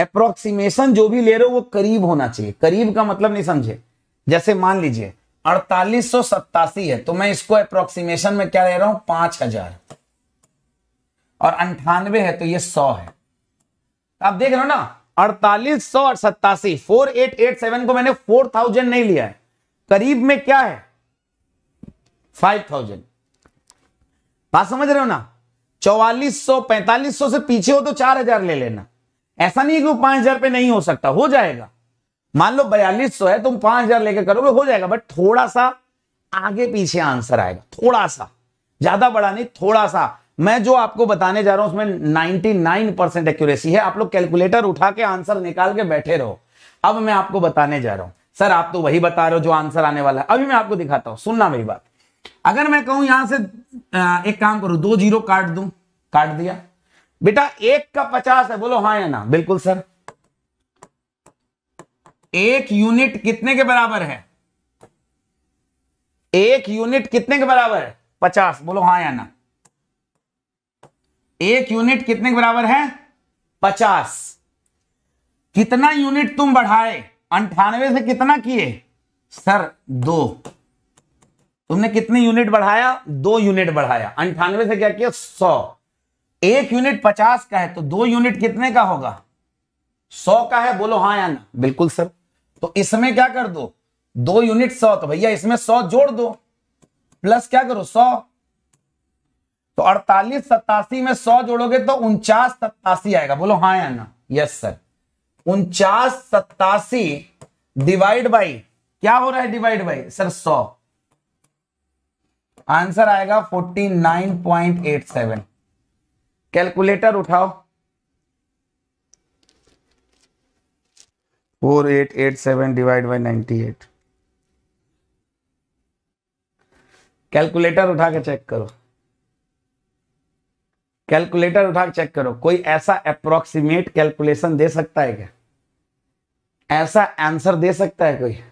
approximation जो भी ले रहे हो वो करीब होना चाहिए करीब का मतलब नहीं समझे जैसे मान लीजिए अड़तालीस है तो मैं इसको अप्रोक्सीमेशन में क्या ले रहा हूं पांच हजार और अंठानवे है तो ये सौ है आप देख रहे हो ना अड़तालीस सौ और सत्तासी फोर एट एट सेवन को मैंने फोर थाउजेंड नहीं लिया है करीब में क्या है फाइव थाउजेंड बात समझ रहे हो ना चौवालीस सौ पैंतालीस सौ से पीछे हो तो चार हजार ले लेना ऐसा नहीं कि वो पांच हजार पे नहीं हो सकता हो जाएगा मान लो बयालीस सौ है तुम पांच हजार लेकर करोगे हो जाएगा बट थोड़ा सा आगे पीछे आंसर आएगा थोड़ा सा ज्यादा बड़ा नहीं थोड़ा सा मैं जो आपको बताने जा रहा हूं उसमें नाइनटी नाइन परसेंट एक्यूरेसी है आप लोग कैलकुलेटर उठा के आंसर निकाल के बैठे रहो अब मैं आपको बताने जा रहा हूं सर आप तो वही बता रहे हो जो आंसर आने वाला है अभी मैं आपको दिखाता हूं सुनना मेरी बात अगर मैं कहूं यहां से एक काम करूं दो जीरो काट दू काट दिया बेटा एक का पचास है बोलो हाँ या ना बिल्कुल सर एक यूनिट कितने के बराबर है एक यूनिट कितने के बराबर है पचास बोलो हाँ या ना एक यूनिट कितने के बराबर है पचास कितना यूनिट तुम बढ़ाए अंठानवे से कितना किए सर दो तुमने कितने यूनिट बढ़ाया दो यूनिट बढ़ाया अंठानवे से क्या किया सौ एक यूनिट पचास का है तो दो यूनिट कितने का होगा सौ का है बोलो हाँ या ना बिल्कुल सर तो इसमें क्या कर दो दो यूनिट सौ तो भैया इसमें सौ जोड़ दो प्लस क्या करो सौ तो अड़तालीस सत्तासी में सौ जोड़ोगे तो उनचास सत्तासी आएगा बोलो हाँ या ना यस सर उनचास सत्तासी डिवाइड बाई क्या हो रहा है डिवाइड बाई सर सौ आंसर आएगा forty nine point eight seven calculator उठाओ four eight eight seven divide by ninety eight calculator उठा के चेक करो कैलकुलेटर उठा के चेक करो कोई ऐसा अप्रोक्सीमेट कैलकुलेशन दे सकता है क्या ऐसा आंसर दे सकता है कोई